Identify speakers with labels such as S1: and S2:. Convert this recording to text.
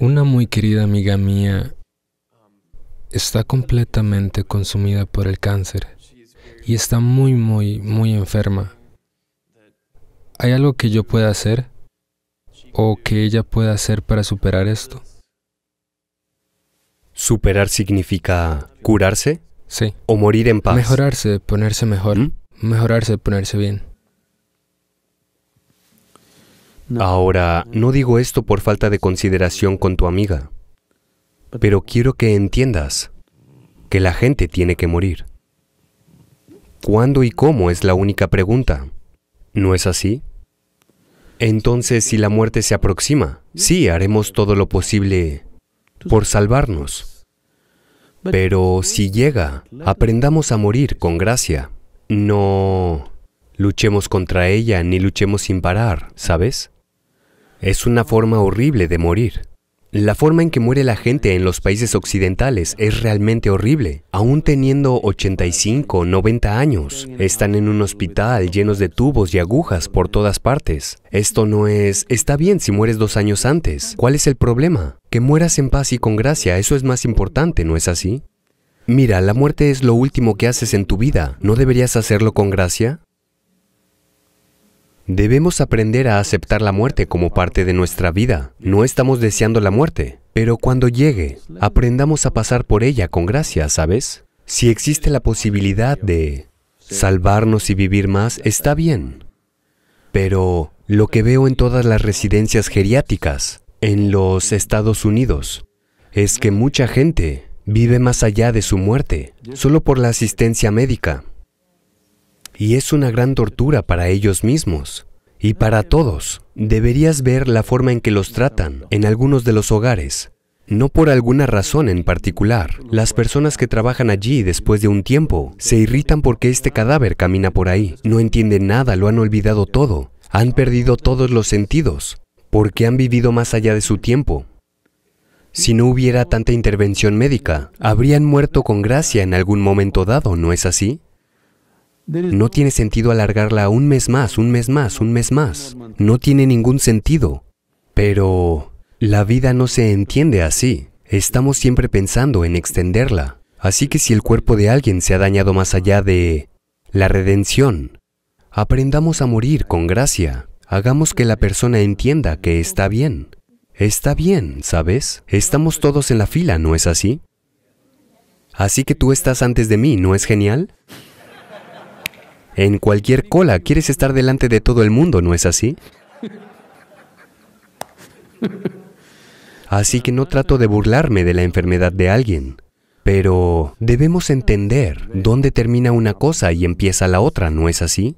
S1: Una muy querida amiga mía está completamente consumida por el cáncer y está muy, muy, muy enferma. ¿Hay algo que yo pueda hacer o que ella
S2: pueda hacer para superar esto? ¿Superar significa curarse? Sí. ¿O morir en paz? Mejorarse,
S1: ponerse mejor. ¿Mm? Mejorarse, ponerse
S2: bien. Ahora, no digo esto por falta de consideración con tu amiga, pero quiero que entiendas que la gente tiene que morir. ¿Cuándo y cómo es la única pregunta? ¿No es así? Entonces, si la muerte se aproxima, sí, haremos todo lo posible por salvarnos. Pero si llega, aprendamos a morir con gracia. No luchemos contra ella ni luchemos sin parar, ¿sabes? Es una forma horrible de morir. La forma en que muere la gente en los países occidentales es realmente horrible. Aún teniendo 85 90 años, están en un hospital llenos de tubos y agujas por todas partes. Esto no es, está bien si mueres dos años antes. ¿Cuál es el problema? Que mueras en paz y con gracia, eso es más importante, ¿no es así? Mira, la muerte es lo último que haces en tu vida. ¿No deberías hacerlo con gracia? Debemos aprender a aceptar la muerte como parte de nuestra vida. No estamos deseando la muerte, pero cuando llegue, aprendamos a pasar por ella con gracia, ¿sabes? Si existe la posibilidad de salvarnos y vivir más, está bien. Pero lo que veo en todas las residencias geriáticas en los Estados Unidos es que mucha gente vive más allá de su muerte, solo por la asistencia médica y es una gran tortura para ellos mismos. Y para todos, deberías ver la forma en que los tratan en algunos de los hogares. No por alguna razón en particular, las personas que trabajan allí después de un tiempo se irritan porque este cadáver camina por ahí. No entienden nada, lo han olvidado todo. Han perdido todos los sentidos, porque han vivido más allá de su tiempo. Si no hubiera tanta intervención médica, habrían muerto con gracia en algún momento dado, ¿no es así? No tiene sentido alargarla un mes más, un mes más, un mes más. No tiene ningún sentido. Pero la vida no se entiende así. Estamos siempre pensando en extenderla. Así que si el cuerpo de alguien se ha dañado más allá de la redención, aprendamos a morir con gracia. Hagamos que la persona entienda que está bien. Está bien, ¿sabes? Estamos todos en la fila, ¿no es así? Así que tú estás antes de mí, ¿no es genial? En cualquier cola quieres estar delante de todo el mundo, ¿no es así? Así que no trato de burlarme de la enfermedad de alguien, pero debemos entender dónde termina una cosa y empieza la otra, ¿no es así?